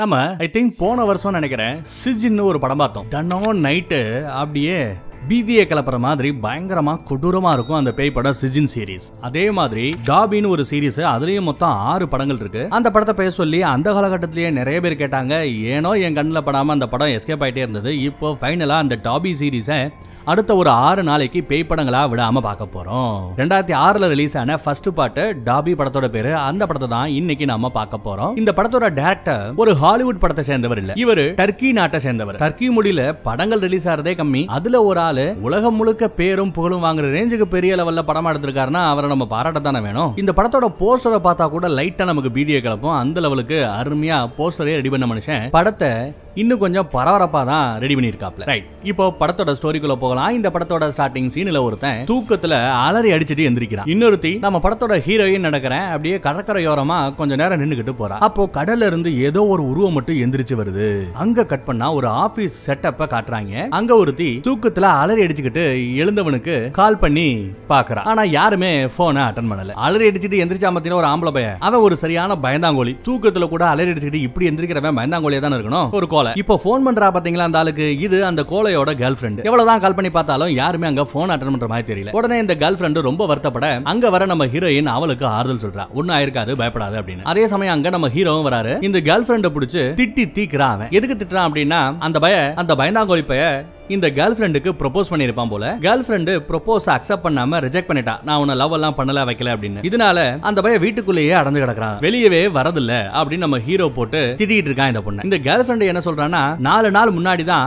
நம்ம I think போன வருஷம் நினைக்கிறேன் சிஜின்னு ஒரு படம் பார்த்தோம் தனோ நைட்டு அப்படியே பீதியை கிளப்புற மாதிரி பயங்கரமா கொடூரமா இருக்கும் அந்த பேய் படம் சிஜின் சீரீஸ் அதே மாதிரி டாபின்னு ஒரு சீரீஸ் அதுலயும் மொத்தம் ஆறு படங்கள் இருக்கு அந்த படத்தை பேச சொல்லி அந்த காலகட்டத்திலேயே நிறைய பேர் கேட்டாங்க ஏனோ என் கண்ணில் படாம அந்த படம் எஸ்கேப் ஆயிட்டே இருந்தது இப்போ ஃபைனலா அந்த டாபி சீரீஸை அடுத்த ஒரு ஆறு நாளைக்கு பேய் படங்களா விடாம பார்க்க போறோம் ரெண்டாயிரத்தி ஆறுல ரிலீஸ் ஆன ஃபர்ஸ்ட் பாட்டு டாபி படத்தோட பேரு அந்த படத்தை தான் இன்னைக்கு நாம பார்க்க போறோம் இந்த படத்தோட டேரக்டர் ஒரு ஹாலிவுட் படத்தை சேர்ந்தவர் இல்ல இவர் டர்க்கி நாட்டை சேர்ந்தவர் டர்க்கி மொழியில படங்கள் ரிலீஸ் ஆறதே கம்மி அதுல ஒரு எடுத்தாலே உலகம் முழுக்க பேரும் புகழும் வாங்குற ரேஞ்சுக்கு பெரிய லெவல்ல படம் எடுத்திருக்காருன்னா அவரை நம்ம பாராட்டத்தானே வேணும் இந்த படத்தோட போஸ்டரை பார்த்தா கூட லைட்டா நமக்கு பீடியை கிளப்பும் அந்த லெவலுக்கு அருமையா போஸ்டரே ரெடி பண்ண மனுஷன் படத்தை இன்னும் கொஞ்சம் பரபரப்பாக தான் ரெடி பண்ணியிருக்காப்ல ரைட் இப்போ படத்தோட ஸ்டோரிக்குள்ள போகலாம் இந்த படத்தோட ஸ்டார்டிங் சீனில் ஒருத்தன் தூக்கத்தில் அலறி அடிச்சுட்டு எந்திரிக்கிறான் இன்னொருத்தி நம்ம படத்தோட ஹீரோயின் நடக்கிறேன் அப்படியே கடற்கரையோரமா கொஞ்ச நேரம் நின்றுக்கிட்டு போறான் அப்போ கடல்ல இருந்து ஏதோ ஒரு உருவம் மட்டும் எந்திரிச்சு வருது அங்க கட் பண்ணா ஒரு ஆபீஸ் செட்டப்பை காட்டுறாங்க அங்க ஒருத்தி தூக்கத்துல அலறி அடிச்சுக்கிட்டு எழுந்தவனுக்கு கால் பண்ணி பாக்குறான் ஆனா யாருமே போனை அட்டன் பண்ணல அலறி அடிச்சுட்டு எந்திரிச்சா மத்தியில ஒரு ஆம்பளை பையன் அவன் ஒரு சரியான பயந்தாங்கோலி தூக்கத்துல கூட அலறி அடிச்சுக்கிட்டு இப்படி எந்திரிக்கிறவன் பயந்தாங்கோலியா தான் இருக்கணும் ஒரு கோலை இப்போ போன் பண்றா பாத்தீங்களா அந்த ஆளுக்கு இது அந்த கோலையோட கேர்ள் ஃபிரெண்ட் எவ்வளவுதான் கால் பண்ணி பார்த்தாலும் யாருமே அங்க போன் அட்டன் பண்ற மாதிரி தெரியல உடனே இந்த கேர்ள் ஃபிரெண்ட் ரொம்ப வருத்தப்பட அங்க வர நம்ம ஹீரோயின் அவளுக்கு ஆறுதல் சொல்றா ஒன்னும் ஆயிருக்காது பயப்படாது அப்படின்னு அதே சமயம் அங்க நம்ம ஹீரோவும் வராரு இந்த கேர்ள் ஃபிரெண்ட பிடிச்சு திட்டி தீக்குறான் அவன் எதுக்கு திட்டுறான் அப்படின்னா அந்த பய அந்த பயந்தாங்கோலி பய இந்த கேர்ள் ஃப்ரெண்டுக்கு ப்ரொபோஸ் பண்ணிருப்பான் போல கேர்ள் ஃப்ரெண்டு ப்ரொபோஸ் அக்செப்ட் பண்ணாம ரிஜெக்ட் பண்ணிட்டா நான் உன லவ் எல்லாம் பண்ணல வைக்கல அப்படின்னு இதனால அந்த பையன் வீட்டுக்குள்ளேயே அடைஞ்சு கிடக்குறான் வெளியவே வரதில்ல அப்படின்னு நம்ம ஹீரோ போட்டு திட்டிட்டு இருக்கான் இந்த பொண்ணு இந்த கேர்ள் ஃப்ரெண்டு என்ன சொல்றான்னா நாலு நாள் முன்னாடி தான்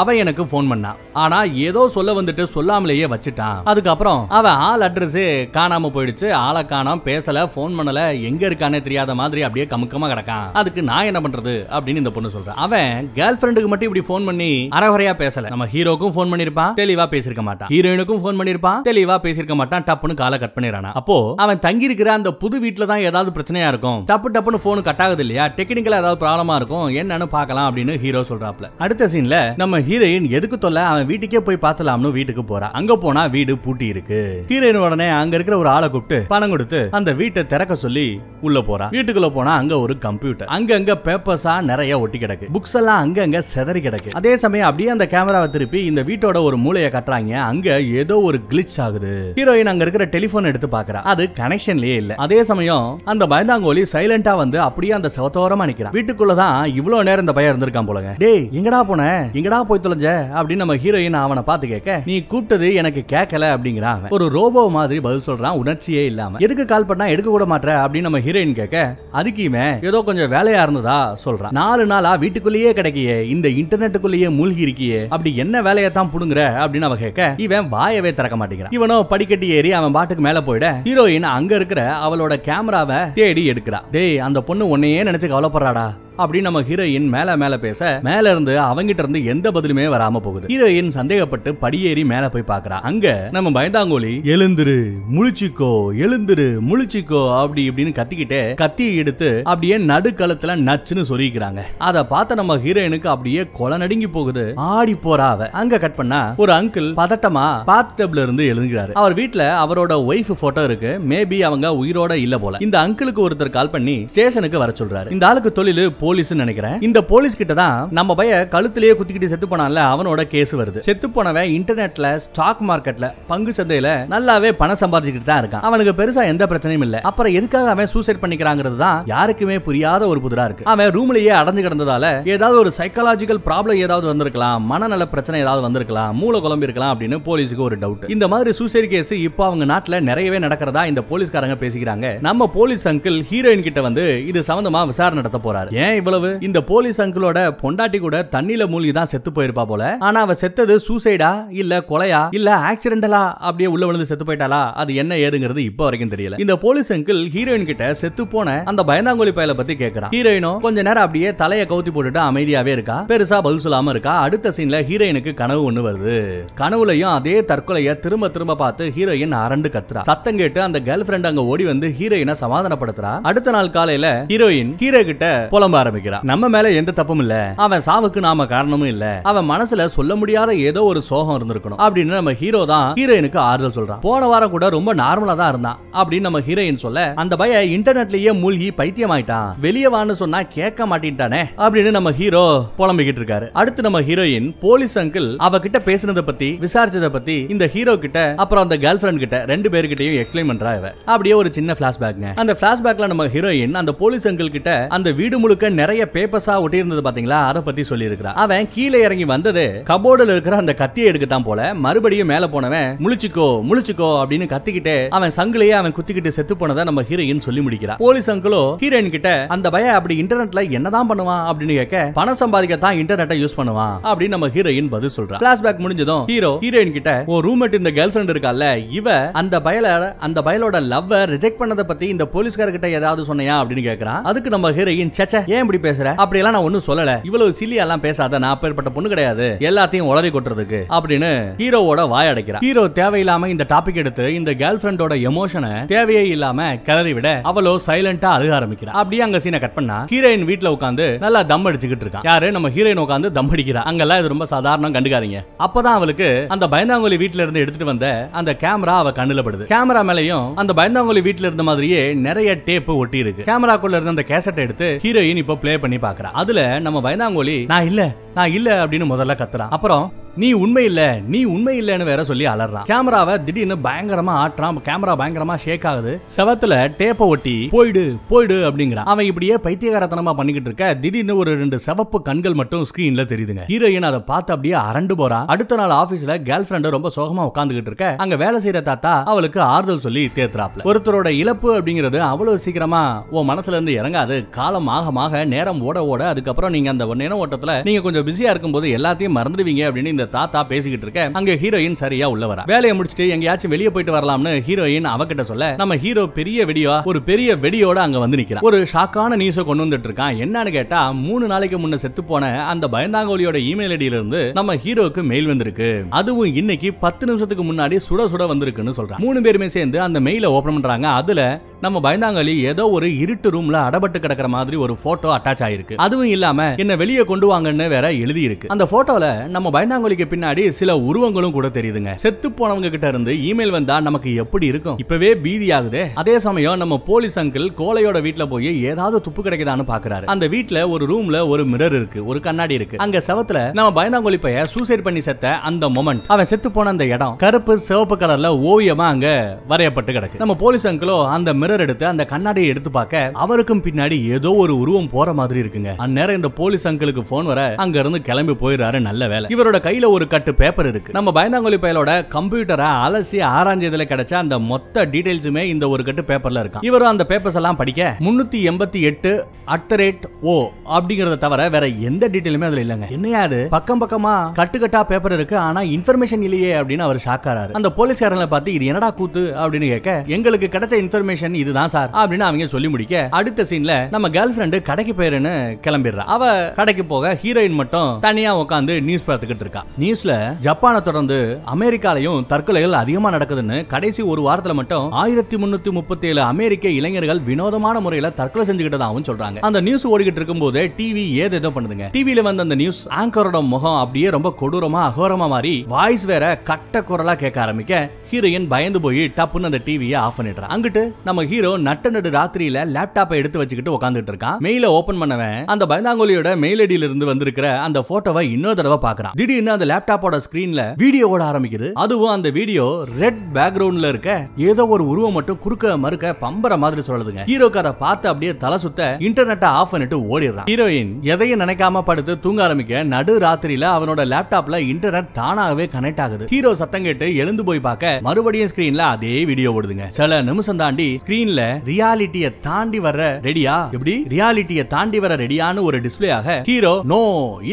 அவன் எனக்கு ஃபோன் பண்ணான் ஆனா ஏதோ சொல்ல வந்துட்டு சொல்லாமலேயே வச்சுட்டான் அதுக்கப்புறம் அவன் ஆள் அட்ரஸே காணாம போயிடுச்சு ஆளை காணாம பேசல ஃபோன் பண்ணல எங்க இருக்கானே தெரியாத மாதிரி அப்படியே கமுக்கமா கிடக்கான் அதுக்கு நான் என்ன பண்றது அப்படின்னு இந்த பொண்ணு சொல்றான் அவன் கேர்ள் ஃபிரெண்டுக்கு மட்டும் இப்படி ஃபோன் பண்ணி அரைகுறையா பேசல நம்ம ஹீரோக்கும் ஃபோன் பண்ணிருப்பான் தெளிவா பேசியிருக்க மாட்டான் ஹீரோயினுக்கும் ஃபோன் பண்ணிருப்பான் தெளிவா பேசியிருக்க மாட்டான் டப்புன்னு காலை கட் பண்ணிடுறானா அப்போ அவன் தங்கி இருக்கிற அந்த புது வீட்டுல தான் ஏதாவது பிரச்சனையா இருக்கும் டப்பு டப்புன்னு ஃபோனு கட் ஆகுது இல்லையா டெக்னிக்கலா ஏதாவது ப்ராப்ளமா இருக்கும் என்னன்னு பார்க்கலாம் அப்படின்னு ஹீரோ சொல்றாப்ல அடுத்த சீன்ல நம்ம அவன் ஹீரோயின் எதுக்கு தொல்ல அவன் வீட்டுக்கே போய் பார்த்தலாம்னு வீட்டுக்கு போறா அங்க போனா வீடு பூட்டி இருக்கு ஹீரோயின் உடனே அங்க இருக்கிற ஒரு ஆளை கூப்பிட்டு பணம் கொடுத்து அந்த வீட்டை திறக்க சொல்லி உள்ள போறா வீட்டுக்குள்ள போனா அங்க ஒரு கம்ப்யூட்டர் அங்க அங்க பேப்பர்ஸா நிறைய ஒட்டி கிடக்கு புக்ஸ் எல்லாம் அங்க செதறி கிடக்கு அதே சமயம் அப்படியே அந்த கேமராவை திருப்பி இந்த வீட்டோட ஒரு மூலையை கட்டுறாங்க அங்க ஏதோ ஒரு கிளிச் ஆகுது ஹீரோயின் அங்க இருக்கிற டெலிபோன் எடுத்து பாக்குறா அது கனெக்ஷன்லயே இல்ல அதே சமயம் அந்த பயந்தாங்கோலி சைலண்டா வந்து அப்படியே அந்த சவத்தோரமா நிக்கிறான் வீட்டுக்குள்ளதான் இவ்வளவு நேரம் இந்த பையன் இருந்திருக்கான் போலங்க டேய் எங்கடா போன எங்கடா போய் தொலைஞ்ச அப்படின்னு நம்ம ஹீரோயின் அவனை பார்த்து கேட்க நீ கூப்பிட்டது எனக்கு கேட்கல அப்படிங்கிறான் ஒரு ரோபோ மாதிரி பதில் சொல்றான் உணர்ச்சியே இல்லாம எதுக்கு கால் பண்ணா எடுக்க கூட மாட்டேற அப்படின்னு நம்ம ஹீரோயின் கேட்க அதுக்குமே ஏதோ கொஞ்சம் வேலையா இருந்ததா சொல்றான் நாலு நாளா வீட்டுக்குள்ளேயே கிடைக்கிய இந்த இன்டர்நெட்டுக்குள்ளேயே மூழ்கி இருக்கியே அப்படி என்ன வேலையை தான் புடுங்குற அப்படின்னு அவ கேட்க இவன் வாயவே திறக்க மாட்டேங்கிறான் இவனோ படிக்கட்டி ஏறி அவன் பாட்டுக்கு மேல போயிட ஹீரோயின் அங்க இருக்கிற அவளோட கேமராவை தேடி எடுக்கிறா டேய் அந்த பொண்ணு உன்னையே நினைச்சு கவலைப்படுறாடா அப்படின்னு நம்ம ஹீரோயின் மேல மேல பேச மேல இருந்து அவங்கிட்ட இருந்து எந்த பதிலுமே வராம போகுது ஹீரோயின் சந்தேகப்பட்டு படியேறி மேல போய் பாக்குறா அங்க நம்ம பயந்தாங்கோலி எழுந்துரு முழிச்சிக்கோ எழுந்துரு முழிச்சிக்கோ அப்படி இப்படின்னு கத்திக்கிட்டே கத்தியை எடுத்து அப்படியே நடுக்களத்துல நச்சுன்னு சொல்லிக்கிறாங்க அதை பார்த்த நம்ம ஹீரோயினுக்கு அப்படியே கொலை நடுங்கி போகுது ஆடி போறா அவ அங்க கட் பண்ணா ஒரு அங்கிள் பதட்டமா பாத் டேப்ல இருந்து எழுதுகிறாரு அவர் வீட்டுல அவரோட ஒய்ஃப் போட்டோ இருக்கு மேபி அவங்க உயிரோட இல்ல போல இந்த அங்கிளுக்கு ஒருத்தர் கால் பண்ணி ஸ்டேஷனுக்கு வர சொல்றாரு இந்த ஆளுக்கு தொழில் போலீஸ் போலீஸ் நினைக்கிறேன் இந்த போலீஸ் கிட்ட தான் நம்ம பைய கழுத்திலேயே குத்திக்கிட்டு செத்து போனான்ல அவனோட கேஸ் வருது செத்து போனவன் இன்டர்நெட்ல ஸ்டாக் மார்க்கெட்ல பங்கு சந்தையில நல்லாவே பணம் சம்பாதிச்சுக்கிட்டு தான் இருக்கான் அவனுக்கு பெருசா எந்த பிரச்சனையும் இல்ல அப்புறம் எதுக்காக அவன் சூசைட் பண்ணிக்கிறாங்கிறது தான் யாருக்குமே புரியாத ஒரு புதிரா இருக்கு அவன் ரூம்லயே அடைஞ்சு கிடந்ததால ஏதாவது ஒரு சைக்காலஜிக்கல் ப்ராப்ளம் ஏதாவது வந்திருக்கலாம் மனநல பிரச்சனை ஏதாவது வந்திருக்கலாம் மூளை குழம்பு இருக்கலாம் அப்படின்னு போலீஸுக்கு ஒரு டவுட் இந்த மாதிரி சூசைட் கேஸ் இப்போ அவங்க நாட்டுல நிறையவே நடக்கிறதா இந்த போலீஸ்காரங்க பேசிக்கிறாங்க நம்ம போலீஸ் அங்கிள் ஹீரோயின் கிட்ட வந்து இது சம்பந்தமா விசாரணை நடத்த போறாரு ஏன் இவ்வளவு இந்த போலீஸ் அங்கிளோட பொண்டாட்டி கூட தண்ணியில மூழ்கி தான் செத்து போயிருப்பா போல ஆனா அவ செத்தது சூசைடா இல்ல கொலையா இல்ல ஆக்சிடென்டலா அப்படியே உள்ள விழுந்து செத்து போயிட்டாலா அது என்ன ஏதுங்கிறது இப்ப வரைக்கும் தெரியல இந்த போலீஸ் அங்கிள் ஹீரோயின் கிட்ட செத்து போன அந்த பயந்தாங்குழி பயல பத்தி கேக்குறான் ஹீரோயினோ கொஞ்ச நேரம் அப்படியே தலைய கவுத்தி போட்டுட்டு அமைதியாவே இருக்கா பெருசா பதில் சொல்லாம இருக்கா அடுத்த சீன்ல ஹீரோயினுக்கு கனவு ஒண்ணு வருது கனவுலயும் அதே தற்கொலைய திரும்ப திரும்ப பார்த்து ஹீரோயின் அரண்டு கத்துறா சத்தம் கேட்டு அந்த கேர்ள் ஃபிரெண்ட் அங்க ஓடி வந்து ஹீரோயினை சமாதானப்படுத்துறா அடுத்த நாள் காலையில ஹீரோயின் ஹீரோ கிட்ட புலம்ப ஆரம்பிக்கிறான் நம்ம மேல எந்த தப்பும் இல்ல அவன் சாவுக்கு நாம காரணமும் இல்ல அவன் மனசுல சொல்ல முடியாத ஏதோ ஒரு சோகம் இருந்திருக்கணும் அப்படின்னு நம்ம ஹீரோ தான் ஹீரோயினுக்கு ஆறுதல் சொல்றான் போன வாரம் கூட ரொம்ப நார்மலா தான் இருந்தான் அப்படின்னு நம்ம ஹீரோயின் சொல்ல அந்த பய இன்டர்நெட்லயே மூழ்கி பைத்தியம் ஆயிட்டான் வெளியே வான்னு சொன்னா கேட்க மாட்டேன்ட்டானே அப்படின்னு நம்ம ஹீரோ புலம்பிக்கிட்டு இருக்காரு அடுத்து நம்ம ஹீரோயின் போலீஸ் அங்கிள் அவகிட்ட பேசுனதை பத்தி விசாரிச்சதை பத்தி இந்த ஹீரோ கிட்ட அப்புறம் அந்த கேர்ள் ஃபிரெண்ட் கிட்ட ரெண்டு பேர்கிட்டயும் எக்ஸ்பிளைன் பண்றா இவ அப்படியே ஒரு சின்ன பிளாஷ்பேக் அந்த பிளாஷ்பேக்ல நம்ம ஹீரோயின் அந்த போலீஸ் அங்கிள் கிட்ட அந்த வீடு முழுக்க நிறைய பேப்பர்ஸா ஒட்டியிருந்தது பாத்தீங்களா அதை பத்தி சொல்லியிருக்கிறான் அவன் கீழே இறங்கி வந்தது கபோர்டுல இருக்கிற அந்த கத்தியை எடுக்கத்தான் போல மறுபடியும் மேல போனவன் முழிச்சுக்கோ முழிச்சுக்கோ அப்படின்னு கத்திக்கிட்டு அவன் சங்கிலேயே அவன் குத்திக்கிட்டு செத்து போனதை நம்ம ஹீரோயின் சொல்லி முடிக்கிறான் போலீஸ் அங்கிளோ ஹீரோயின் கிட்ட அந்த பய அப்படி இன்டர்நெட்ல என்னதான் பண்ணுவான் அப்படின்னு கேட்க பணம் சம்பாதிக்க தான் இன்டர்நெட்டை யூஸ் பண்ணுவான் அப்படின்னு நம்ம ஹீரோயின் பதில் சொல்றான் பேக் முடிஞ்சதும் ஹீரோ ஹீரோயின் கிட்ட ஓ ரூம்மேட் இந்த கேர்ள் ஃபிரெண்ட் இருக்கால இவ அந்த பயல அந்த பயலோட லவ்வை ரிஜெக்ட் பண்ணதை பத்தி இந்த போலீஸ்கார ஏதாவது சொன்னையா அப்படின்னு கேட்கிறான் அதுக்கு நம்ம ஹீரோயின் சேச்சே ஏ ஏன் இப்படி பேசுற அப்படியெல்லாம் நான் ஒண்ணும் சொல்லல இவ்வளவு சில்லியா எல்லாம் பேசாத நான் அப்பேற்பட்ட பொண்ணு கிடையாது எல்லாத்தையும் உளறி கொட்டுறதுக்கு அப்படின்னு ஹீரோவோட வாய் அடைக்கிறான் ஹீரோ தேவையில்லாம இந்த டாபிக் எடுத்து இந்த கேர்ள் ஃபிரெண்டோட எமோஷனை தேவையே இல்லாம கிளறி விட அவ்வளவு சைலண்டா அழுக ஆரம்பிக்கிறா அப்படியே அங்க சீனை கட் பண்ணா ஹீரோயின் வீட்டுல உட்காந்து நல்லா தம் அடிச்சுக்கிட்டு இருக்கான் யாரு நம்ம ஹீரோயின் உட்காந்து தம் அடிக்கிறா அங்கெல்லாம் இது ரொம்ப சாதாரணம் கண்டுக்காதீங்க அப்பதான் அவளுக்கு அந்த பயந்தாங்குழி வீட்டுல இருந்து எடுத்துட்டு வந்த அந்த கேமரா அவ கண்ணுல படுது கேமரா மேலையும் அந்த பயந்தாங்குழி வீட்டுல இருந்த மாதிரியே நிறைய டேப் ஒட்டி இருக்கு கேமராக்குள்ள இருந்த அந்த கேசட்டை எடுத்து ஹீரோயின் இப்போ ப்ளே பண்ணி பார்க்குறா அதில் நம்ம பயந்தாங்கோலி நான் இல்லை நான் இல்ல அப்படின்னு முதல்ல கத்துறான் அப்புறம் நீ உண்மை இல்ல நீ உண்மை இல்லைன்னு வேற சொல்லி அலறான் கேமராவை திடீர்னு பயங்கரமா ஆட்டுறான் கேமரா பயங்கரமா ஷேக் ஆகுது செவத்துல டேப்ப ஒட்டி போயிடு போயிடு அப்படிங்கிறான் அவன் இப்படியே பைத்தியகாரத்தனமா பண்ணிக்கிட்டு இருக்க திடீர்னு ஒரு ரெண்டு செவப்பு கண்கள் மட்டும் ஸ்கிரீன்ல தெரியுதுங்க ஹீரோயின் அதை பார்த்து அப்படியே அரண்டு போறான் அடுத்த நாள் ஆபீஸ்ல கேர்ள் ஃபிரெண்ட் ரொம்ப சோகமா உட்காந்துகிட்டு இருக்க அங்க வேலை செய்யற தாத்தா அவளுக்கு ஆறுதல் சொல்லி தேத்துறாப்ல ஒருத்தரோட இழப்பு அப்படிங்கிறது அவ்வளவு சீக்கிரமா உன் மனசுல இருந்து இறங்காது காலம் ஆகமாக நேரம் ஓட ஓட அதுக்கப்புறம் நீங்க அந்த ஒன்னும் ஓட்டத்துல நீங்க கொஞ்சம் பிஸியா பிஸியா இருக்கும்போது எல்லாத்தையும் மறந்துடுவீங்க அப்படின்னு இந்த தாத்தா பேசிக்கிட்டு இருக்க அங்க ஹீரோயின் சரியா உள்ள வரா வேலையை முடிச்சுட்டு எங்கேயாச்சும் வெளியே போயிட்டு வரலாம்னு ஹீரோயின் அவகிட்ட சொல்ல நம்ம ஹீரோ பெரிய வெடியோ ஒரு பெரிய வெடியோட அங்க வந்து நிக்கிறா ஒரு ஷாக்கான நியூஸ கொண்டு வந்துட்டு இருக்கான் என்னன்னு கேட்டா மூணு நாளைக்கு முன்ன செத்து போன அந்த பயந்தாங்கோலியோட இமெயில் ஐடியில இருந்து நம்ம ஹீரோக்கு மெயில் வந்திருக்கு அதுவும் இன்னைக்கு பத்து நிமிஷத்துக்கு முன்னாடி சுட சுட வந்திருக்குன்னு சொல்றான் மூணு பேருமே சேர்ந்து அந்த மெயில ஓபன் பண்றாங்க அதுல நம்ம பயந்தாங்கலி ஏதோ ஒரு இருட்டு ரூம்ல அடபட்டு கிடக்கிற மாதிரி ஒரு போட்டோ அட்டாச் ஆயிருக்கு அதுவும் இல்லாம என்ன வெளியே கொண்டு வாங்கன்னு வேற எழுதியிருக்கு அந்த போட்டோல நம்ம பயந்தாங்கொழிக்கு பின்னாடி சில உருவங்களும் கூட தெரியுதுங்க செத்து போனவங்க கிட்ட இருந்து இமெயில் வந்தா நமக்கு எப்படி இருக்கும் இப்பவே பீதி ஆகுது அதே சமயம் நம்ம போலீஸ் அங்கிள் கோலையோட வீட்டுல போய் ஏதாவது துப்பு கிடைக்குதான்னு பாக்குறாரு அந்த வீட்டுல ஒரு ரூம்ல ஒரு மிரர் இருக்கு ஒரு கண்ணாடி இருக்கு அங்க செவத்துல நம்ம பயந்தாங்கொழி பைய சூசைட் பண்ணி செத்த அந்த மொமெண்ட் அவன் செத்து போன அந்த இடம் கருப்பு சிவப்பு கலர்ல ஓவியமா அங்க வரையப்பட்டு கிடக்கு நம்ம போலீஸ் அங்கிளோ அந்த மிரர் எடுத்து அந்த கண்ணாடியை எடுத்து பார்க்க அவருக்கும் பின்னாடி ஏதோ ஒரு உருவம் போற மாதிரி இருக்குங்க அந்நேரம் இந்த போலீஸ் அங்கிளுக்கு போன் வர அங்க இருந்து கிளம்பி போயிடுறாரு நல்ல வேலை இவரோட கையில ஒரு கட்டு பேப்பர் இருக்கு நம்ம பயந்தாங்கொலி பயலோட கம்ப்யூட்டரை அலசி ஆராய்ஞ்சதுல கிடைச்ச அந்த மொத்த டீடைல்ஸுமே இந்த ஒரு கட்டு பேப்பர்ல இருக்கும் இவரும் அந்த பேப்பர்ஸ் எல்லாம் படிக்க முன்னூத்தி எண்பத்தி எட்டு அட் ரேட் ஓ அப்படிங்கறத தவிர வேற எந்த டீடைலுமே அதுல இல்லங்க என்னையா பக்கம் பக்கமா கட்டுக்கட்டா பேப்பர் இருக்கு ஆனா இன்ஃபர்மேஷன் இல்லையே அப்படின்னு அவர் ஷாக் ஆறாரு அந்த போலீஸ்காரங்களை பார்த்து இது என்னடா கூத்து அப்படின்னு கேட்க எங்களுக்கு கிடைச்ச இன்ஃபர்மேஷன் இதுதான் சார் அப்படின்னு அவங்க சொல்லி முடிக்க அடுத்த சீன்ல நம்ம கேர்ள் ஃபிரெண்டு கடைக்கு போயிருன்னு கிளம்பிடுறா அவ கடைக்கு போக ஹீரோயின் மட்டும் மட்டும் தனியா உட்காந்து நியூஸ் பார்த்துக்கிட்டு இருக்கா நியூஸ்ல ஜப்பானை தொடர்ந்து அமெரிக்காலையும் தற்கொலைகள் அதிகமா நடக்குதுன்னு கடைசி ஒரு வாரத்துல மட்டும் ஆயிரத்தி முன்னூத்தி முப்பத்தி ஏழு அமெரிக்க இளைஞர்கள் வினோதமான முறையில தற்கொலை செஞ்சுக்கிட்டதாகவும் சொல்றாங்க அந்த நியூஸ் ஓடிக்கிட்டு இருக்கும் போது டிவி ஏதேதோ பண்ணுதுங்க டிவியில வந்த அந்த நியூஸ் ஆங்கரோட முகம் அப்படியே ரொம்ப கொடூரமா அகோரமா மாறி வாய்ஸ் வேற கட்ட குரலா கேட்க ஆரம்பிக்க ஹீரோயின் பயந்து போய் டப்புன்னு அந்த டிவியை ஆஃப் பண்ணிடுறா அங்கிட்டு நம்ம ஹீரோ நட்ட நடு ராத்திரியில லேப்டாப்பை எடுத்து வச்சுக்கிட்டு உட்காந்துட்டு இருக்கான் மெயில ஓபன் பண்ணவன் அந்த பயந்தாங்கோலியோட மெயில் ஐடியில இருந்து வந்திருக்கிற அந்த போட்டோவை இன்னொரு தடவை பாக்குறான் திடீர்னு அந்த லேப்டாப்போட ஸ்கிரீன்ல வீடியோ ஓட ஆரம்பிக்குது அதுவும் அந்த வீடியோ ரெட் பேக்ரவுண்ட்ல இருக்க ஏதோ ஒரு உருவம் மட்டும் குறுக்க மறுக்க பம்பர மாதிரி சொல்லுதுங்க ஹீரோக்கு அதை பார்த்து அப்படியே தலை சுத்த இன்டர்நெட்டை ஆஃப் பண்ணிட்டு ஓடிடுறான் ஹீரோயின் எதையும் நினைக்காம படுத்து தூங்க ஆரம்பிக்க நடு ராத்திரியில அவனோட லேப்டாப்ல இன்டர்நெட் தானாகவே கனெக்ட் ஆகுது ஹீரோ சத்தம் கேட்டு எழுந்து போய் பார்க்க மறுபடியும் ஸ்கிரீன்ல அதே வீடியோ ஓடுதுங்க சில நிமிஷம் தாண்டி ஸ்கிரீன்ல ரியாலிட்டிய தாண்டி வர ரெடியா எப்படி ரியாலிட்டிய தாண்டி வர ரெடியான்னு ஒரு டிஸ்பிளே ஆக ஹீரோ நோ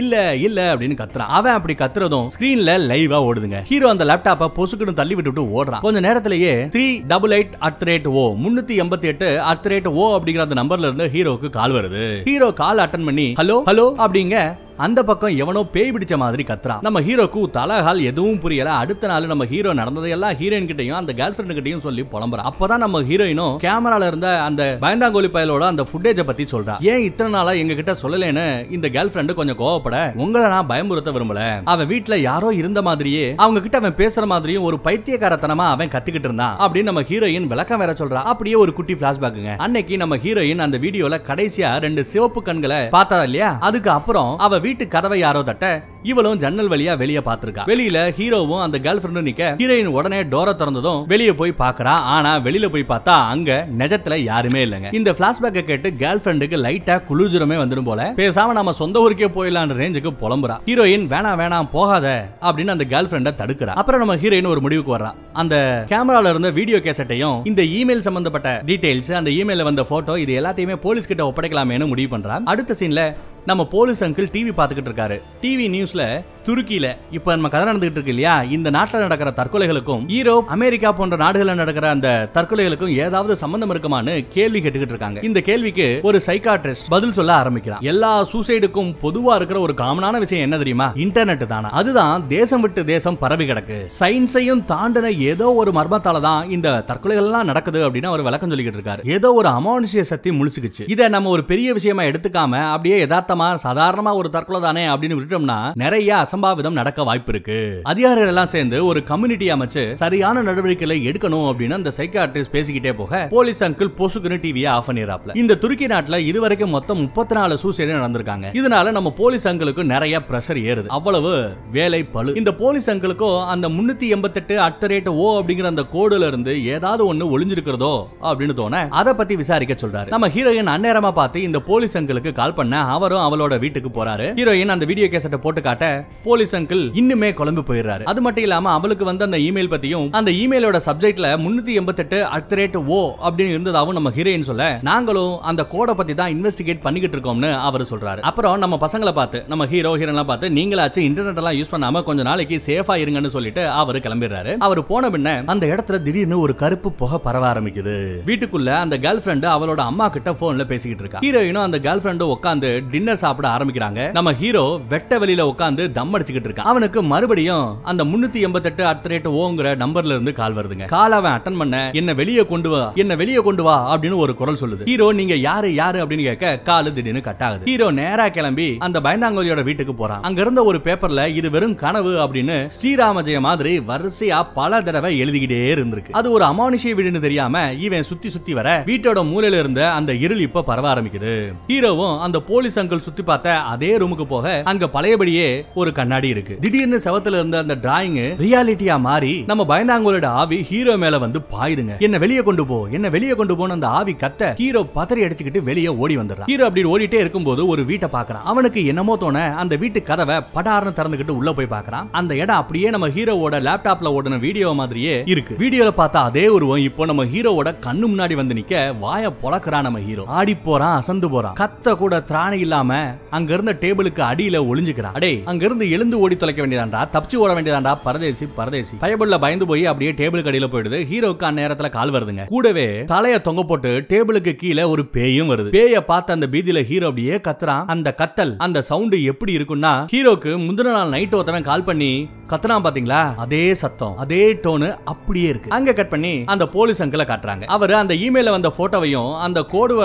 இல்ல இல்ல அப்படின்னு கத்துறான் அவன் அப்படி கத்துறதும் ஸ்கிரீன்ல லைவா ஓடுதுங்க ஹீரோ அந்த லேப்டாப்ப பொசுக்குன்னு தள்ளி விட்டுட்டு ஓடுறான் கொஞ்ச நேரத்திலேயே three double eight at rate ஓ முன்னூத்தி எண்பத்தி எட்டு அட் ரேட் ஓ அப்படிங்கிற அந்த நம்பர்ல இருந்து ஹீரோக்கு கால் வருது ஹீரோ கால் அட்டன் பண்ணி ஹலோ ஹலோ அப்படிங்க அந்த பக்கம் எவனோ பேய் பிடிச்ச மாதிரி கத்துறான் நம்ம ஹீரோக்கு தலஹால் எதுவும் புரியல அடுத்த நாள் நம்ம ஹீரோ நடந்ததெல்லாம் ஹீரோயின் கிட்டையும் அந்த கேர்ள் ஃபிரெண்ட் கிட்டையும் சொல்லி புலம்புறான் அப்பதான் நம்ம ஹீரோயினும் கேமரால இருந்த அந்த பயந்தாங்கோலி பயலோட அந்த ஃபுட்டேஜ பத்தி சொல்றா ஏன் இத்தனை நாளா எங்க கிட்ட சொல்லலன்னு இந்த கேர்ள் ஃபிரெண்டு கொஞ்சம் கோவப்பட உங்களை நான் பயமுறுத்த விரும்பல அவன் வீட்டுல யாரோ இருந்த மாதிரியே அவங்க கிட்ட அவன் பேசுற மாதிரியும் ஒரு பைத்தியக்காரத்தனமா அவன் கத்துக்கிட்டு இருந்தான் அப்படின்னு நம்ம ஹீரோயின் விளக்கம் வேற சொல்றா அப்படியே ஒரு குட்டி பிளாஷ்பேக்குங்க அன்னைக்கு நம்ம ஹீரோயின் அந்த வீடியோல கடைசியா ரெண்டு சிவப்பு கண்களை பார்த்தா இல்லையா அதுக்கு அப்புறம் அவ வீட்டு கதவை யாரோ தட்ட இவளும் ஜன்னல் வழியா வெளியே பாத்திருக்கா வெளியில ஹீரோவும் அந்த கேர்ள் ஃபிரெண்டும் நிக்க ஹீரோயின் உடனே டோர திறந்ததும் வெளியே போய் பாக்குறா ஆனா வெளியில போய் பார்த்தா அங்க நெஜத்துல யாருமே இல்லங்க இந்த பிளாஷ்பேக்கை கேட்டு கேர்ள் ஃபிரெண்டுக்கு லைட்டா குளிர்ஜுரமே வந்துடும் போல பேசாம நம்ம சொந்த ஊருக்கே போயிடலான்ற ரேஞ்சுக்கு புலம்புறா ஹீரோயின் வேணாம் வேணாம் போகாத அப்படின்னு அந்த கேர்ள் ஃபிரெண்ட தடுக்கிறா அப்புறம் நம்ம ஹீரோயின் ஒரு முடிவுக்கு வர்றா அந்த கேமரால இருந்த வீடியோ கேசட்டையும் இந்த இமெயில் சம்பந்தப்பட்ட டீடைல்ஸ் அந்த இமெயில வந்த போட்டோ இது எல்லாத்தையுமே போலீஸ் கிட்ட ஒப்படைக்கலாமேனு முடிவு பண்றா அடுத்த சீன்ல நம்ம போலீஸ் அங்கிள் டிவி பார்த்துக்கிட்டு இருக்காரு டிவி நியூஸ்ல துருக்கியில இப்ப நம்ம கதை நடந்துகிட்டு இருக்கு இல்லையா இந்த நாட்டில் நடக்கிற தற்கொலைகளுக்கும் ஈரோப் அமெரிக்கா போன்ற நாடுகளில் நடக்கிற அந்த தற்கொலைகளுக்கும் ஏதாவது சம்பந்தம் இருக்குமான்னு கேள்வி கேட்டுக்கிட்டு இருக்காங்க இந்த கேள்விக்கு ஒரு சைக்காட்ரிஸ்ட் பதில் சொல்ல ஆரம்பிக்கிறார் எல்லா சூசைடுக்கும் பொதுவா இருக்கிற ஒரு காமனான விஷயம் என்ன தெரியுமா இன்டர்நெட் தானா அதுதான் தேசம் விட்டு தேசம் பரவி கிடக்கு சயின்ஸையும் தாண்டின ஏதோ ஒரு மர்மத்தால தான் இந்த தற்கொலைகள் எல்லாம் நடக்குது அப்படின்னு அவர் விளக்கம் சொல்லிக்கிட்டு இருக்காரு ஏதோ ஒரு அமானுஷிய சக்தி முழிச்சுக்குச்சு இதை நம்ம ஒரு பெரிய விஷயமா எடுத்துக்காம அப்படியே யதார்த்தமா சாதாரணமா ஒரு தற்கொலை தானே அப்படின்னு விட்டுட்டோம்னா நிறைய அசம்பாவிதம் நடக்க வாய்ப்பு இருக்கு அதிகாரிகள் எல்லாம் சேர்ந்து ஒரு கம்யூனிட்டி அமைச்சு சரியான நடவடிக்கைகளை எடுக்கணும் அப்படின்னு அந்த சைக்காட்ரிஸ்ட் பேசிக்கிட்டே போக போலீஸ் அங்கிள் பொசுக்குன்னு டிவியை ஆஃப் பண்ணிடுறாப்ல இந்த துருக்கி நாட்டுல இதுவரைக்கும் மொத்தம் முப்பத்தி நாலு சூசைடு நடந்திருக்காங்க இதனால நம்ம போலீஸ் அங்கிளுக்கு நிறைய பிரஷர் ஏறுது அவ்வளவு வேலை பழு இந்த போலீஸ் அங்கிளுக்கோ அந்த முன்னூத்தி எண்பத்தி எட்டு அட் ரேட் ஓ அப்படிங்கிற அந்த கோடுல இருந்து ஏதாவது ஒண்ணு ஒளிஞ்சிருக்கிறதோ அப்படின்னு தோண அதை பத்தி விசாரிக்க சொல்றாரு நம்ம ஹீரோயின் அந்நேரமா பார்த்து இந்த போலீஸ் அங்கிளுக்கு கால் பண்ண அவரும் அவளோட வீட்டுக்கு போறாரு ஹீரோயின் அந்த வீடியோ கேசட்டை போட்டு காட்ட போலீஸ் அங்கிள் இன்னுமே குழம்பு போயிடுறாரு அது மட்டும் இல்லாம அவளுக்கு வந்து அந்த இமெயில் பத்தியும் அந்த இமெயிலோட சப்ஜெக்ட்ல முன்னூத்தி எட்டு அட் ரேட் ஓ அப்படின்னு இருந்ததாகவும் நம்ம ஹீரோயின் சொல்ல நாங்களும் அந்த கோடை பத்தி தான் இன்வெஸ்டிகேட் பண்ணிக்கிட்டு இருக்கோம்னு அவர் சொல்றாரு அப்புறம் நம்ம பசங்களை பார்த்து நம்ம ஹீரோ ஹீரோலாம் பார்த்து நீங்களாச்சும் இன்டர்நெட் எல்லாம் யூஸ் பண்ணாம கொஞ்ச நாளைக்கு சேஃபா இருங்கன்னு சொல்லிட்டு அவர் கிளம்பிடுறாரு அவர் போன பின்ன அந்த இடத்துல திடீர்னு ஒரு கருப்பு புகை பரவ ஆரம்பிக்குது வீட்டுக்குள்ள அந்த கேர்ள் ஃபிரெண்டு அவளோட அம்மா கிட்ட போன்ல பேசிக்கிட்டு இருக்கா ஹீரோயினும் அந்த கேர்ள் ஃபிரெண்டும் உட்காந்து டின்னர் சாப்பிட ஆரம்பிக்கிறாங்க நம்ம ஹீரோ வெட்ட வெளியில உட்காந்து தம் இருக்கான் அவனுக்கு மறுபடியும் அந்த முன்னூத்தி எண்பத்தெட்டு நம்பர்ல இருந்து கால் வருதுங்க கால் அவன் அட்டன் பண்ண என்ன வெளியே கொண்டு வா என்ன வெளியே கொண்டு வா அப்படின்னு ஒரு குரல் சொல்லுது ஹீரோ நீங்க யாரு யாரு அப்படின்னு கேட்க காலு திடீர்னு கட் ஆகுது ஹீரோ நேரா கிளம்பி அந்த பயந்தாங்கோதியோட வீட்டுக்கு போறான் அங்க இருந்த ஒரு பேப்பர்ல இது வெறும் கனவு அப்படின்னு ஸ்ரீராமஜெய மாதிரி வரிசையா பல தடவை எழுதிக்கிட்டே இருந்திருக்கு அது ஒரு அமானுஷிய வீடுன்னு தெரியாம இவன் சுத்தி சுத்தி வர வீட்டோட மூலையில இருந்த அந்த இருள் இப்ப பரவ ஆரம்பிக்குது ஹீரோவும் அந்த போலீஸ் அங்கிள் சுத்தி பார்த்த அதே ரூமுக்கு போக அங்க பழையபடியே ஒரு கண்ணாடி இருக்கு திடீர்னு செவத்துல இருந்த அந்த டிராயிங் ரியாலிட்டியா மாறி நம்ம பயந்தாங்கோலோட ஆவி ஹீரோ மேல வந்து பாயிருங்க என்ன வெளியே கொண்டு போ என்ன வெளியே கொண்டு போன அந்த ஆவி கத்த ஹீரோ பதறி அடிச்சுக்கிட்டு வெளியே ஓடி வந்துடுறான் ஹீரோ அப்படி ஓடிட்டே இருக்கும்போது ஒரு வீட்டை பாக்குறான் அவனுக்கு என்னமோ தோண அந்த வீட்டு கதவை படார்னு திறந்துகிட்டு உள்ள போய் பாக்குறான் அந்த இடம் அப்படியே நம்ம ஹீரோவோட லேப்டாப்ல ஓடின வீடியோ மாதிரியே இருக்கு வீடியோல பார்த்தா அதே உருவம் இப்போ நம்ம ஹீரோவோட கண்ணு முன்னாடி வந்து நிக்க வாய பொழக்கிறான் நம்ம ஹீரோ ஆடி போறான் அசந்து போறான் கத்த கூட திராணி இல்லாம அங்க இருந்த டேபிளுக்கு அடியில ஒளிஞ்சுக்கிறான் அடே அங்க இருந்து எழுந்து ஓடி தொலைக்க வேண்டியதாண்டா தப்பிச்சு ஓட வேண்டியதாண்டா பரதேசி பரதேசி பயபுள்ள பயந்து போய் அப்படியே டேபிள் கடையில போயிடுது ஹீரோக்கு அந்நேரத்துல கால் வருதுங்க கூடவே தலைய தொங்க போட்டு டேபிளுக்கு கீழே ஒரு பேயும் வருது பேய பார்த்த அந்த பீதியில ஹீரோ அப்படியே கத்துறான் அந்த கத்தல் அந்த சவுண்டு எப்படி இருக்கும்னா ஹீரோக்கு முந்தின நாள் நைட் ஒருத்தவன் கால் பண்ணி கத்துறான் பாத்தீங்களா அதே சத்தம் அதே டோனு அப்படியே இருக்கு அங்க கட் பண்ணி அந்த போலீஸ் அங்கிள காட்டுறாங்க அவர் அந்த இமெயில வந்த போட்டோவையும் அந்த கோடு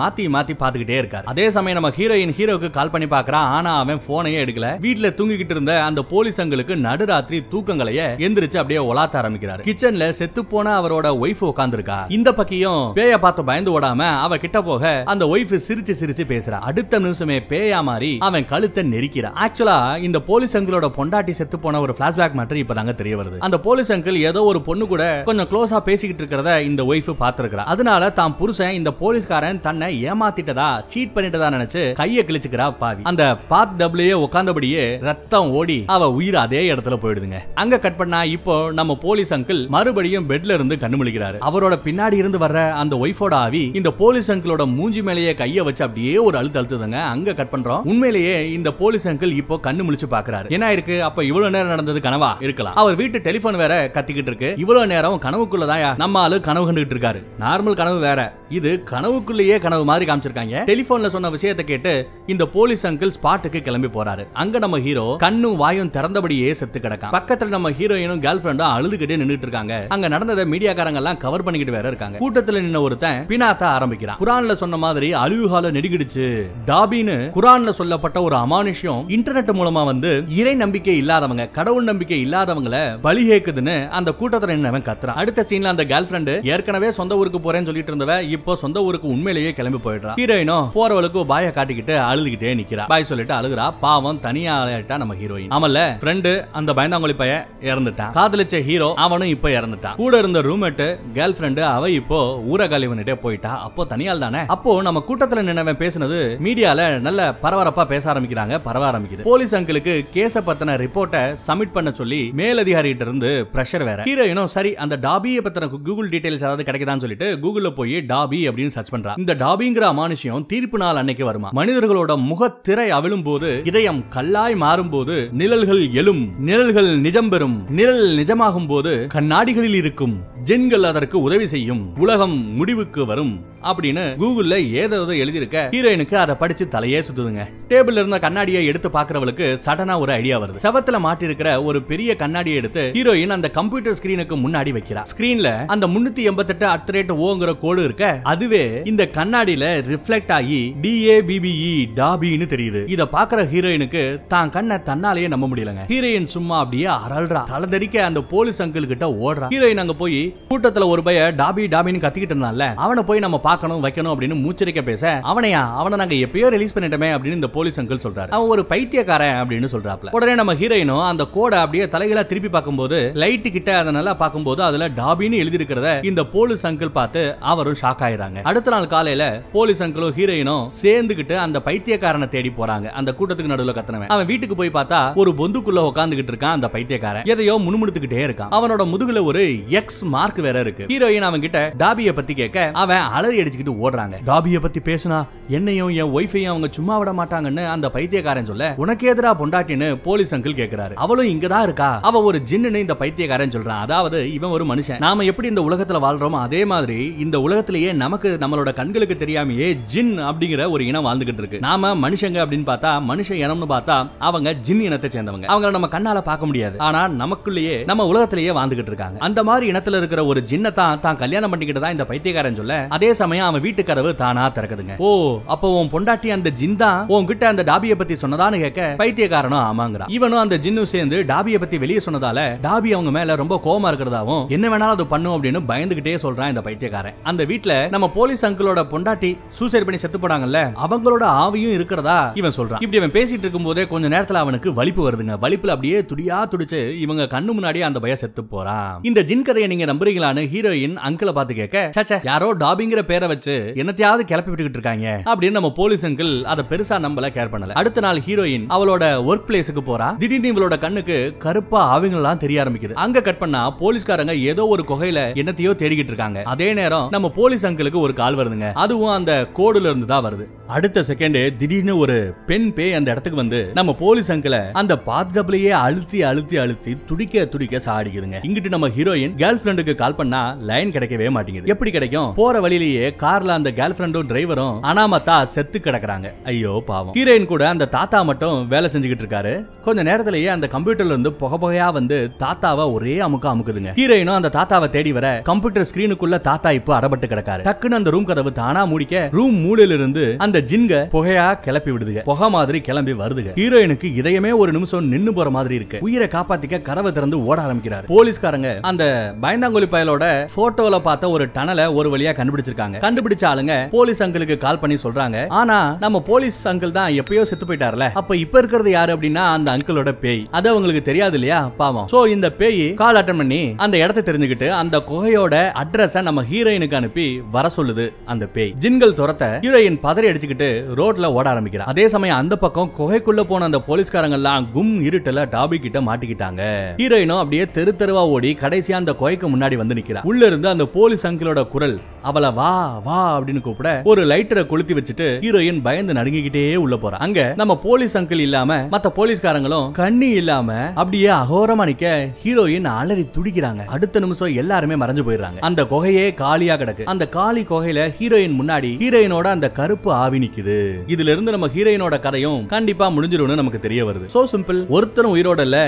மாத்தி மாத்தி பாத்துக்கிட்டே இருக்காரு அதே சமயம் நம்ம ஹீரோயின் ஹீரோக்கு கால் பண்ணி பாக்குறான் ஆனா அவன் போனையே எடுக்கல வீட்டுல தூங்கிக்கிட்டு இருந்த அந்த போலீஸ் அங்களுக்கு நடுராத்திரி தூக்கங்களைய எந்திரிச்சு அப்படியே உலாத்த ஆரம்பிக்கிறாரு கிச்சன்ல செத்து போன அவரோட ஒய்ஃப் உட்காந்துருக்கா இந்த பக்கியும் பேய பார்த்து பயந்து ஓடாம அவ கிட்ட போக அந்த ஒய்ஃப் சிரிச்சு சிரிச்சு பேசுறா அடுத்த நிமிஷமே பேயா மாறி அவன் கழுத்தை நெரிக்கிறான் ஆக்சுவலா இந்த போலீஸ் அங்கிளோட பொண்டாட்டி செத்து போன ஒரு பிளாஷ்பேக் மேட்டர் இப்பதாங்க தெரிய வருது அந்த போலீஸ் அங்கிள் ஏதோ ஒரு பொண்ணு கூட கொஞ்சம் க்ளோஸா பேசிக்கிட்டு இருக்கிறத இந்த ஒய்ஃப் பாத்துருக்கா அதனால தான் புருஷன் இந்த போலீஸ்காரன் தன்னை ஏமாத்திட்டதா சீட் பண்ணிட்டதா நினைச்சு கையை கிழிச்சுக்கிறா பாவி அந்த பாத் டபிள்யூ உட்கார்ந்தபடியே ரத்தம் ஓடி அவ உயிர் அதே இடத்துல போயிடுதுங்க அங்க கட் பண்ணா இப்போ நம்ம போலீஸ் அங்கிள் மறுபடியும் பெட்ல இருந்து கண்ணுமுழிக்கிறாரு அவரோட பின்னாடி இருந்து வர்ற அந்த ஒய்ஃபோட ஆவி இந்த போலீஸ் அங்கிளோட மூஞ்சி மேலேயே கைய வச்சு அப்படியே ஒரு அழுத்து அழுத்துதுங்க அங்க கட் பண்றோம் உண்மையிலேயே இந்த போலீஸ் அங்கிள் இப்போ கண்ணு முழிச்சு பாக்குறாரு என்ன இருக்கு அப்ப இவ்வளவு நேரம் நடந்தது கனவா இருக்கலாம் அவர் வீட்டு டெலிபோன் வேற கத்திக்கிட்டு இருக்கு இவ்வளவு நேரம் கனவுக்குள்ளதான் நம்ம ஆளு கனவு கண்டுகிட்டு இருக்காரு நார்மல் கனவு வேற இது கனவுக்குள்ளேயே கனவு மாதிரி காமிச்சிருக்காங்க டெலிபோன்ல சொன்ன விஷயத்தை கேட்டு இந்த போலீஸ் அங்கிள் ஸ்பாட்டுக்கு கிளம்பி போறாரு அங்க நம்ம ஹீரோ ஹீரோ கண்ணும் வாயும் திறந்தபடியே செத்து கிடக்கான் பக்கத்துல நம்ம ஹீரோயினும் கேர்ள் ஃபிரெண்டும் அழுதுகிட்டே நின்றுட்டு இருக்காங்க அங்க நடந்ததை மீடியாக்காரங்க எல்லாம் கவர் பண்ணிக்கிட்டு வேற இருக்காங்க கூட்டத்துல நின்ன ஒருத்தன் பினாத்த ஆரம்பிக்கிறான் குரான்ல சொன்ன மாதிரி அழிவுகால நெடுகிடுச்சு டாபின்னு குரான்ல சொல்லப்பட்ட ஒரு அமானுஷ்யம் இன்டர்நெட் மூலமா வந்து இறை நம்பிக்கை இல்லாதவங்க கடவுள் நம்பிக்கை இல்லாதவங்களை பலி கேக்குதுன்னு அந்த கூட்டத்துல நின்னவன் கத்துறான் அடுத்த சீன்ல அந்த கேர்ள் ஃபிரெண்டு ஏற்கனவே சொந்த ஊருக்கு போறேன்னு சொல்லிட்டு இருந்தவ இப்போ சொந்த ஊருக்கு உண்மையிலேயே கிளம்பி போயிடுறான் ஹீரோயினும் போறவளுக்கு பாய காட்டிக்கிட்டு அழுதுகிட்டே நிக்கிறா பாய் சொல்லிட்டு அழுகுறா பாவம் தனியா ஆயிட்டா நம்ம ஹீரோயின் ஆமல்ல ஃப்ரெண்டு அந்த பயந்தாங்குழி பைய இறந்துட்டான் காதலிச்ச ஹீரோ அவனும் இப்ப இறந்துட்டான் கூட இருந்த ரூம்மேட் கேர்ள் ஃப்ரெண்டு அவ இப்போ ஊரகாலி போயிட்டா அப்போ தனியால் தானே அப்போ நம்ம கூட்டத்துல நின்னவன் பேசுனது மீடியால நல்ல பரபரப்பா பேச ஆரம்பிக்கிறாங்க பரவ ஆரம்பிக்குது போலீஸ் அங்கிளுக்கு கேச பத்தின ரிப்போர்ட்டை சப்மிட் பண்ண சொல்லி மேலதிகாரி கிட்ட இருந்து பிரஷர் வேற ஹீரோயினும் சரி அந்த டாபியை பத்தின கூகுள் டீடைல்ஸ் ஏதாவது கிடைக்குதான்னு சொல்லிட்டு கூகுள்ல போய் டாபி அப்படின்னு சர்ச் பண்றா இந்த டாபிங்கிற அமானுஷியம் தீர்ப்பு நாள் அன்னைக்கு வருமா மனிதர்களோட முகத்திரை அவிழும் போது இதயம் கல்லாய் மாறும் மாறும்போது நிழல்கள் எழும் நிழல்கள் நிஜம் பெறும் நிழல் நிஜமாகும் போது கண்ணாடிகளில் இருக்கும் ஜென்கள் அதற்கு உதவி செய்யும் உலகம் முடிவுக்கு வரும் அப்படின்னு கூகுள்ல ஏதோ எழுதியிருக்க ஹீரோயினுக்கு அதை படிச்சு தலையே சுத்துதுங்க டேபிள் இருந்த கண்ணாடியை எடுத்து பாக்குறவளுக்கு சடனா ஒரு ஐடியா வருது செவத்துல மாட்டிருக்கிற ஒரு பெரிய கண்ணாடியை எடுத்து ஹீரோயின் அந்த கம்ப்யூட்டர் ஸ்கிரீனுக்கு முன்னாடி வைக்கிறா ஸ்கிரீன்ல அந்த முன்னூத்தி எண்பத்தி எட்டு ரேட் ஓங்கிற கோடு இருக்க அதுவே இந்த கண்ணாடியில ரிஃப்ளெக்ட் ஆகி டிஏபிபிஇ e டாபின்னு தெரியுது இதை பாக்குற ஹீரோயினுக்கு தான் கண் பண்ண தன்னாலேயே நம்ப முடியலங்க ஹீரோயின் சும்மா அப்படியே அரல்றா தலதறிக்க அந்த போலீஸ் அங்கிள் கிட்ட ஓடுறான் ஹீரோயின் அங்க போய் கூட்டத்துல ஒரு பைய டாபி டாபின்னு கத்திக்கிட்டு இருந்தான்ல அவனை போய் நம்ம பார்க்கணும் வைக்கணும் அப்படின்னு மூச்சரிக்க பேச அவனையா அவனை நாங்க எப்பயோ ரிலீஸ் பண்ணிட்டோமே அப்படின்னு இந்த போலீஸ் அங்கிள் சொல்றாரு அவன் ஒரு பைத்தியக்காரன் அப்படின்னு சொல்றாப்ல உடனே நம்ம ஹீரோயினும் அந்த கோடை அப்படியே தலைகளா திருப்பி பார்க்கும்போது லைட் கிட்ட அதை நல்லா பார்க்கும்போது அதுல டாபின்னு எழுதியிருக்கிறத இந்த போலீஸ் அங்கிள் பார்த்து அவரும் ஷாக் ஆயிராங்க அடுத்த நாள் காலையில போலீஸ் அங்கிளும் ஹீரோயினும் சேர்ந்துகிட்டு அந்த பைத்தியக்காரனை தேடி போறாங்க அந்த கூட்டத்துக்கு நடுவில் கத்தனவன் அவன் வீட்டுக்கு போய் பார்த்தா ஒரு பொந்துக்குள்ள உட்காந்துகிட்டு இருக்கான் அந்த பைத்தியக்காரன் எதையோ முணுமுணுத்துக்கிட்டே இருக்கான் அவனோட முதுகுல ஒரு எக்ஸ் மார்க் வேற இருக்கு ஹீரோயின் அவன் கிட்ட டாபிய பத்தி கேட்க அவன் அலறி அடிச்சுக்கிட்டு ஓடுறாங்க டாபிய பத்தி பேசுனா என்னையும் என் ஒய்ஃபையும் அவங்க சும்மா விட மாட்டாங்கன்னு அந்த பைத்தியக்காரன் சொல்ல உனக்கு எதிரா பொண்டாட்டின்னு போலீஸ் அங்கிள் கேக்குறாரு அவளும் இங்கதான் இருக்கா அவ ஒரு ஜின்னு இந்த பைத்தியக்காரன் சொல்றான் அதாவது இவன் ஒரு மனுஷன் நாம எப்படி இந்த உலகத்துல வாழ்றோமோ அதே மாதிரி இந்த உலகத்திலேயே நமக்கு நம்மளோட கண்களுக்கு தெரியாமையே ஜின் அப்படிங்கிற ஒரு இனம் வாழ்ந்துகிட்டு இருக்கு நாம மனுஷங்க அப்படின்னு பார்த்தா மனுஷன் இனம்னு பார்த்தா அவ அவங்க ஜின் இனத்தை சேர்ந்தவங்க அவங்கள நம்ம கண்ணால பார்க்க முடியாது ஆனா நமக்குள்ளேயே நம்ம உலகத்திலேயே வாழ்ந்துகிட்டு இருக்காங்க அந்த மாதிரி இனத்துல இருக்கிற ஒரு ஜின்னை தான் தான் கல்யாணம் பண்ணிக்கிட்டு இந்த பைத்தியக்காரன் சொல்ல அதே சமயம் அவன் வீட்டு கதவு தானா திறக்குதுங்க ஓ அப்போ உன் பொண்டாட்டி அந்த ஜின் தான் உன்கிட்ட அந்த டாபிய பத்தி சொன்னதான்னு கேட்க பைத்தியக்காரனும் ஆமாங்கிறான் இவனும் அந்த ஜின்னும் சேர்ந்து டாபிய பத்தி வெளியே சொன்னதால டாபி அவங்க மேல ரொம்ப கோமா இருக்கிறதாவும் என்ன வேணாலும் அது பண்ணும் அப்படின்னு பயந்துகிட்டே சொல்றான் இந்த பைத்தியக்காரன் அந்த வீட்டுல நம்ம போலீஸ் அங்கிளோட பொண்டாட்டி சூசைட் பண்ணி செத்து போனாங்கல்ல அவங்களோட ஆவியும் இருக்கிறதா இவன் சொல்றான் இப்படி இவன் பேசிட்டு இருக்கும் போதே கொஞ்ச நேரம் நேரத்துல அவனுக்கு வலிப்பு வருதுங்க வலிப்புல அப்படியே துடியா துடிச்சு இவங்க கண்ணு முன்னாடி அந்த பய செத்து போறான் இந்த ஜின் கதையை நீங்க நம்புறீங்களான்னு ஹீரோயின் அங்கிள பாத்து கேட்க யாரோ டாபிங்கிற பேரை வச்சு என்னத்தையாவது கிளப்பி விட்டுக்கிட்டு இருக்காங்க அப்படின்னு நம்ம போலீஸ் அங்கிள் அதை பெருசா நம்பல கேர் பண்ணல அடுத்த நாள் ஹீரோயின் அவளோட ஒர்க் பிளேஸுக்கு போறா திடீர்னு இவளோட கண்ணுக்கு கருப்பா எல்லாம் தெரிய ஆரம்பிக்குது அங்க கட் பண்ணா போலீஸ்காரங்க ஏதோ ஒரு குகையில என்னத்தையோ தேடிக்கிட்டு இருக்காங்க அதே நேரம் நம்ம போலீஸ் அங்கிளுக்கு ஒரு கால் வருதுங்க அதுவும் அந்த கோடுல இருந்து தான் வருது அடுத்த செகண்ட் திடீர்னு ஒரு பெண் பேய் அந்த இடத்துக்கு வந்து நம்ம போலீஸ் போலீஸ் அங்கிளை அந்த பாத் டப்லயே அழுத்தி அழுத்தி அழுத்தி துடிக்க துடிக்க சாடிக்குதுங்க இங்கிட்டு நம்ம ஹீரோயின் கேர்ள் ஃபிரெண்டுக்கு கால் பண்ணா லைன் கிடைக்கவே மாட்டேங்குது எப்படி கிடைக்கும் போற வழியிலேயே கார்ல அந்த கேர்ள் ஃபிரெண்டும் டிரைவரும் அனாமத்தா செத்து கிடக்குறாங்க ஐயோ பாவம் ஹீரோயின் கூட அந்த தாத்தா மட்டும் வேலை செஞ்சுக்கிட்டு இருக்காரு கொஞ்ச நேரத்திலேயே அந்த கம்ப்யூட்டர்ல இருந்து புக புகையா வந்து தாத்தாவை ஒரே அமுக்க அமுக்குதுங்க ஹீரோயினும் அந்த தாத்தாவை தேடி வர கம்ப்யூட்டர் ஸ்கிரீனுக்குள்ள தாத்தா இப்போ அடபட்டு கிடக்காரு டக்குன்னு அந்த ரூம் கதவு தானா முடிக்க ரூம் மூலையில இருந்து அந்த ஜின்க புகையா கிளப்பி விடுதுங்க புகை மாதிரி கிளம்பி வருதுங்க ஹீரோயினுக்கு அவருக்கு இதயமே ஒரு நிமிஷம் நின்னு போற மாதிரி இருக்கு உயிரை காப்பாத்திக்க கதவை திறந்து ஓட ஆரம்பிக்கிறார் போலீஸ்காரங்க அந்த பயந்தாங்குழி பயலோட போட்டோல பார்த்த ஒரு டனல ஒரு வழியா கண்டுபிடிச்சிருக்காங்க கண்டுபிடிச்ச ஆளுங்க போலீஸ் அங்கிளுக்கு கால் பண்ணி சொல்றாங்க ஆனா நம்ம போலீஸ் அங்கிள் தான் எப்பயோ செத்து போயிட்டார்ல அப்ப இப்ப இருக்கிறது யாரு அப்படின்னா அந்த அங்கிளோட பேய் அது அவங்களுக்கு தெரியாது இல்லையா பாவம் சோ இந்த பேய் கால் அட்டன் பண்ணி அந்த இடத்தை தெரிஞ்சுக்கிட்டு அந்த குகையோட அட்ரஸ நம்ம ஹீரோயினுக்கு அனுப்பி வர சொல்லுது அந்த பேய் ஜின்கள் துரத்த ஹீரோயின் பதறி அடிச்சுக்கிட்டு ரோட்ல ஓட ஆரம்பிக்கிறான் அதே சமயம் அந்த பக்கம் குகைக்குள்ள போன அந்த போலீஸ் போலீஸ்காரங்க எல்லாம் கும் இருட்டல டாபி கிட்ட மாட்டிக்கிட்டாங்க ஹீரோயினும் அப்படியே தெரு தெருவா ஓடி கடைசியா அந்த கோய்க்கு முன்னாடி வந்து நிக்கிறா உள்ள இருந்து அந்த போலீஸ் அங்கிளோட குரல் அவளை வா வா அப்படின்னு கூப்பிட ஒரு லைட்டரை கொளுத்தி வச்சுட்டு ஹீரோயின் பயந்து நடுங்கிக்கிட்டே உள்ள போறா அங்க நம்ம போலீஸ் அங்கிள் இல்லாம மத்த போலீஸ்காரங்களும் கண்ணி இல்லாம அப்படியே அகோரமா நிக்க ஹீரோயின் அலறி துடிக்கிறாங்க அடுத்த நிமிஷம் எல்லாருமே மறைஞ்சு போயிடுறாங்க அந்த குகையே காலியா கிடக்கு அந்த காலி குகையில ஹீரோயின் முன்னாடி ஹீரோயினோட அந்த கருப்பு ஆவி நிக்குது இதுல இருந்து நம்ம ஹீரோயினோட கதையும் கண்டிப்பா முடிஞ்சிடும் நமக்கு தெரியும் தெரிய வருது சோ சிம்பிள் ஒருத்தரும் உயிரோட இல்ல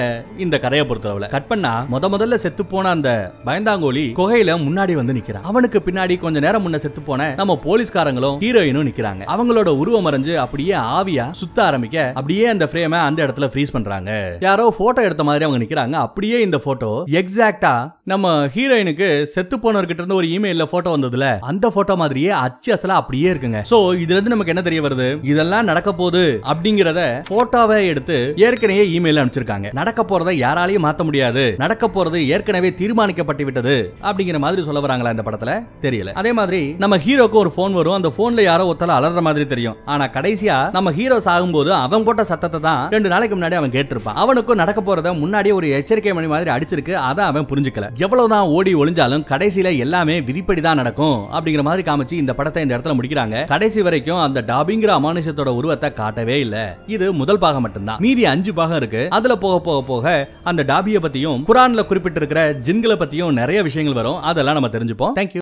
இந்த கதையை பொறுத்தளவுல கட் பண்ணா முத முதல்ல செத்து போன அந்த பயந்தாங்கோலி குகையில முன்னாடி வந்து நிக்கிறான் அவனுக்கு பின்னாடி கொஞ்ச நேரம் முன்ன செத்து போன நம்ம போலீஸ்காரங்களும் ஹீரோயினும் நிக்கிறாங்க அவங்களோட உருவம் மறைஞ்சு அப்படியே ஆவியா சுத்த ஆரம்பிக்க அப்படியே அந்த ஃப்ரேம அந்த இடத்துல ஃப்ரீஸ் பண்றாங்க யாரோ போட்டோ எடுத்த மாதிரி அவங்க நிக்கிறாங்க அப்படியே இந்த போட்டோ எக்ஸாக்டா நம்ம ஹீரோயினுக்கு செத்து போனவர்கிட்ட இருந்து ஒரு இமெயில்ல போட்டோ வந்ததுல அந்த போட்டோ மாதிரியே அச்சு அசலா அப்படியே இருக்குங்க சோ இதுல இருந்து நமக்கு என்ன தெரிய வருது இதெல்லாம் நடக்க போகுது அப்படிங்கறத போட்டோவை எடுத்து ஏற்கனவே இமெயில் அனுப்பிச்சிருக்காங்க நடக்க போறதை யாராலையும் மாத்த முடியாது நடக்க போறது ஏற்கனவே தீர்மானிக்கப்பட்டு விட்டது அப்படிங்கிற மாதிரி சொல்ல வராங்களா இந்த படத்துல தெரியல அதே மாதிரி நம்ம ஹீரோக்கு ஒரு போன் வரும் அந்த போன்ல யாரோ ஒத்தல அலற மாதிரி தெரியும் ஆனா கடைசியா நம்ம ஆகும் போது அவன் போட்ட சத்தத்தை தான் ரெண்டு நாளைக்கு முன்னாடி அவன் கேட்டிருப்பான் அவனுக்கும் நடக்க போறத முன்னாடியே ஒரு எச்சரிக்கை மணி மாதிரி அடிச்சிருக்கு அதை அவன் புரிஞ்சுக்கல எவ்வளவுதான் ஓடி ஒளிஞ்சாலும் கடைசியில எல்லாமே விதிப்படி தான் நடக்கும் அப்படிங்கிற மாதிரி காமிச்சு இந்த படத்தை இந்த இடத்துல முடிக்கிறாங்க கடைசி வரைக்கும் அந்த டாபிங்கிற அமானுஷத்தோட உருவத்தை காட்டவே இல்ல இது முதல் பாகம் மட்டும் மட்டும்தான் மீதி அஞ்சு பாகம் இருக்கு அதுல போக போக போக அந்த டாபியை பத்தியும் குரான்ல குறிப்பிட்டிருக்கிற ஜின்களை பத்தியும் நிறைய விஷயங்கள் வரும் அதெல்லாம் நம்ம தெரிஞ்சுப்போம் தேங்க்யூ